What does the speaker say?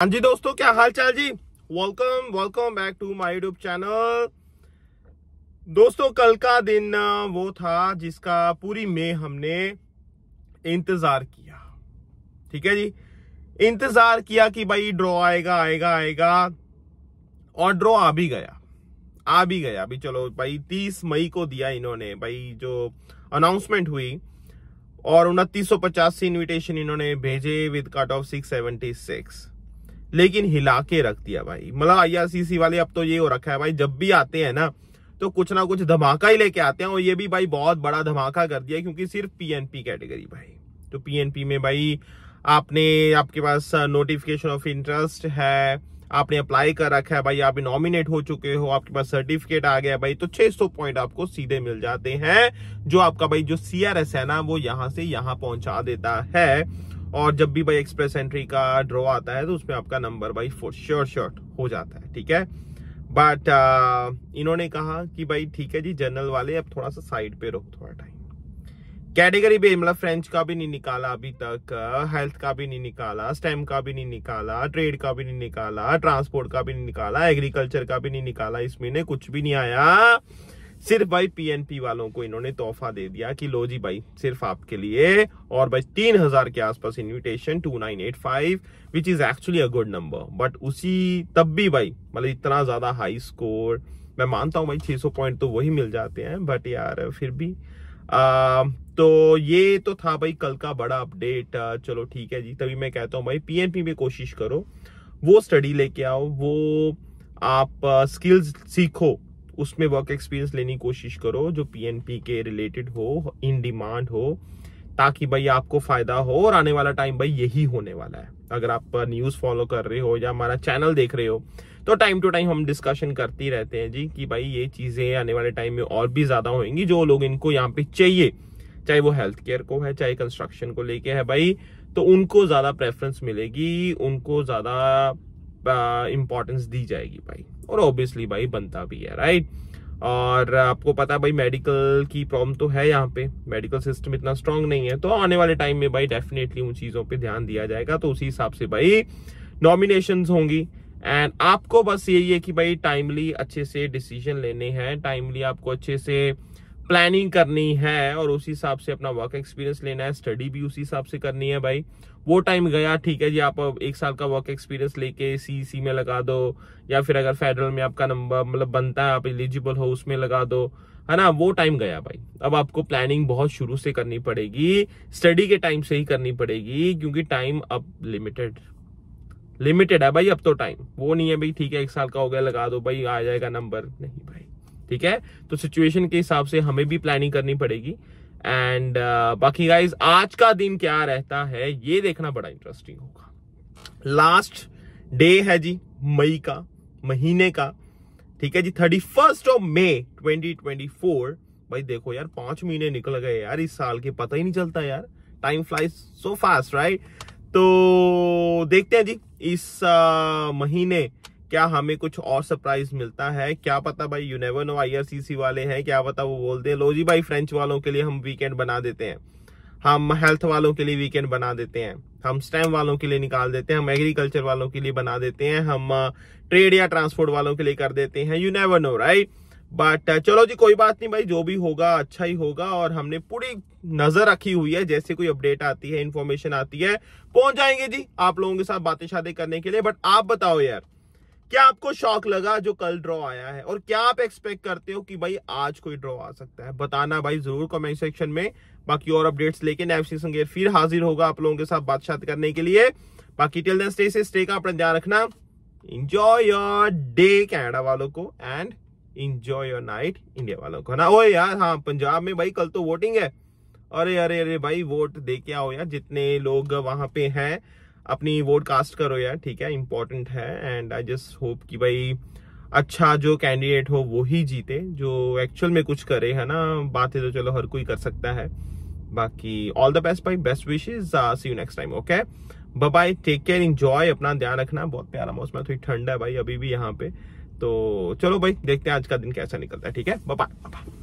हाँ जी दोस्तों क्या हाल चाल जी welcome welcome back to my YouTube channel दोस्तों कल का दिन वो था जिसका पूरी मई हमने इंतजार किया ठीक है जी इंतजार किया कि भाई ड्रॉ आएगा आएगा आएगा और ड्रॉ आ भी गया आ भी गया अभी चलो भाई तीस मई को दिया इन्होंने भाई जो अनाउंसमेंट हुई और उनतीस इन्विटेशन इन्होंने भेजे with cut off six seventy six लेकिन हिला के रख दिया भाई मतलब आईआरसीसी वाले अब तो ये हो रखा है भाई जब भी आते हैं ना तो कुछ ना कुछ धमाका ही लेके आते हैं और ये भी भाई बहुत बड़ा धमाका कर दिया क्योंकि सिर्फ पीएनपी कैटेगरी भाई तो पीएनपी में भाई आपने आपके पास नोटिफिकेशन ऑफ इंटरेस्ट है आपने अप्लाई कर रखा है भाई आप नॉमिनेट हो चुके हो आपके पास सर्टिफिकेट आ गया भाई तो 600 पॉइंट आपको सीधे मिल जाते हैं जो आपका भाई जो सीआरएस है ना वो यहां से यहां पहुंचा देता है और जब भी भाई एक्सप्रेस एंट्री का ड्रॉ आता है तो उसमें आपका नंबर भाई फोर श्योर शॉर्ट हो जाता है ठीक है बट uh, इन्होंने कहा कि भाई ठीक है जी जनरल वाले अब थोड़ा सा साइड पे रहो थोड़ा टाइम कैटेगरी भी मतलब फ्रेंच का भी नहीं निकाला अभी तक हेल्थ का भी नहीं निकाला स्टेम का भी नहीं निकाला ट्रेड का भी नहीं निकाला ट्रांसपोर्ट का भी नहीं निकाला एग्रीकल्चर का भी नहीं निकाला इसमें कुछ भी नहीं आया सिर्फ भाई पीएनपी वालों को इन्होंने तोहफा दे दिया कि लो जी भाई सिर्फ आपके लिए और भाई तीन हजार के आसपास invitation two nine eight five which is actually a good number but उसी तब भी भाई मतलब इतना ज्यादा हाई स्कोर मैं मानता हूँ भाई सौ पॉइंट तो वही मिल जाते हैं बट यार फिर भी आ, तो ये तो था भाई कल का बड़ा अपडेट चलो ठीक है जी तभी मैं कहता हूँ भाई पीएनपी में कोशिश करो वो स्टडी लेके आओ वो आप स्किल्स सीखो उसमें वर्क एक्सपीरियंस लेने की कोशिश करो जो पीएनपी के रिलेटेड हो इन डिमांड हो ताकि भाई आपको फायदा हो और आने वाला टाइम भाई यही होने वाला है अगर आप न्यूज फॉलो कर रहे हो या हमारा चैनल देख रहे हो तो टाइम टू टाइम हम डिस्कशन करते ही रहते हैं जी कि भाई ये चीजें आने वाले टाइम में और भी ज्यादा होंगी जो लोग इनको यहाँ पे चाहिए चाहे वो हेल्थ केयर को है चाहे कंस्ट्रक्शन को लेके है भाई तो उनको ज्यादा प्रेफरेंस मिलेगी उनको ज्यादा इम्पोर्टेंस दी जाएगी भाई और ऑब्वियसली भाई बनता भी है राइट और आपको पता है भाई मेडिकल की प्रॉब्लम तो है यहाँ पे मेडिकल सिस्टम इतना स्ट्रांग नहीं है तो आने वाले टाइम में भाई डेफिनेटली उन चीज़ों पे ध्यान दिया जाएगा तो उसी हिसाब से भाई नॉमिनेशन होंगी एंड आपको बस यही है कि भाई टाइमली अच्छे से डिसीजन लेने हैं टाइमली आपको अच्छे से प्लानिंग करनी है और उसी हिसाब से अपना वर्क एक्सपीरियंस लेना है स्टडी भी उसी हिसाब से करनी है भाई वो टाइम गया ठीक है जी आप एक साल का वर्क एक्सपीरियंस लेके सी सी e में लगा दो या फिर अगर फेडरल में आपका नंबर मतलब बनता है आप एलिजिबल हो उसमें लगा दो है ना वो टाइम गया भाई अब आपको प्लानिंग बहुत शुरू से करनी पड़ेगी स्टडी के टाइम से ही करनी पड़ेगी क्योंकि टाइम अब लिमिटेड लिमिटेड है भाई अब तो टाइम वो नहीं है भाई ठीक है एक साल का हो गया लगा दो भाई आ जाएगा नंबर नहीं भाई ठीक है तो सिचुएशन के हिसाब से हमें भी प्लानिंग करनी पड़ेगी एंड uh, बाकी गाइज आज का दिन क्या रहता है ये देखना बड़ा इंटरेस्टिंग होगा लास्ट डे है जी मई का महीने का ठीक है जी thirty first of May twenty twenty four भाई देखो यार पांच महीने निकल गए यार इस साल के पता ही नहीं चलता यार time flies so fast right तो देखते हैं जी इस uh, महीने क्या हमें कुछ और सरप्राइज मिलता है क्या पता भाई यू नेवर नो आईआरसीसी वाले हैं क्या पता वो बोलते हैं लो जी भाई फ्रेंच वालों के लिए हम वीकेंड बना देते हैं हम हेल्थ वालों के लिए वीकेंड बना देते हैं हम स्टेम वालों के लिए निकाल देते हैं हम एग्रीकल्चर वालों के लिए बना देते हैं हम ट्रेड या ट्रांसपोर्ट वालों के लिए कर देते हैं you never know right but चलो जी कोई बात नहीं भाई जो भी होगा अच्छा ही होगा और हमने पूरी नजर रखी हुई है जैसे कोई अपडेट आती है इन्फॉर्मेशन आती है पहुंच जाएंगे जी आप लोगों के साथ बातें शादी करने के लिए बट आप बताओ यार क्या आपको शौक लगा जो कल ड्रॉ आया है और क्या आप एक्सपेक्ट करते हो कि भाई आज कोई ड्रॉ आ सकता है बताना भाई जरूर कमेंट सेक्शन में बाकी और अपडेट्स लेके नैवसी संगेर फिर हाजिर होगा आप लोगों के साथ बातचात करने के लिए बाकी टेल स्टे से स्टे का अपना ध्यान रखना इंजॉय योर डे कैनेडा वालों को and enjoy your night India वालों को ना ओ यार हाँ पंजाब में भाई कल तो वोटिंग है अरे अरे अरे भाई वोट दे के आओ यार जितने लोग वहां पे हैं अपनी वोट कास्ट करो यार ठीक है इम्पोर्टेंट है एंड आई जस्ट होप कि भाई अच्छा जो कैंडिडेट हो वो ही जीते जो एक्चुअल में कुछ करे है ना बातें तो चलो हर कोई कर सकता है बाकी ऑल द बेस्ट भाई best wishes see you next time okay bye take care enjoy अपना ध्यान रखना बहुत प्यारा मौसम है थोड़ी ठंड है भाई अभी भी यहाँ पे तो चलो भाई देखते हैं आज का दिन कैसा निकलता है ठीक है बाय बाय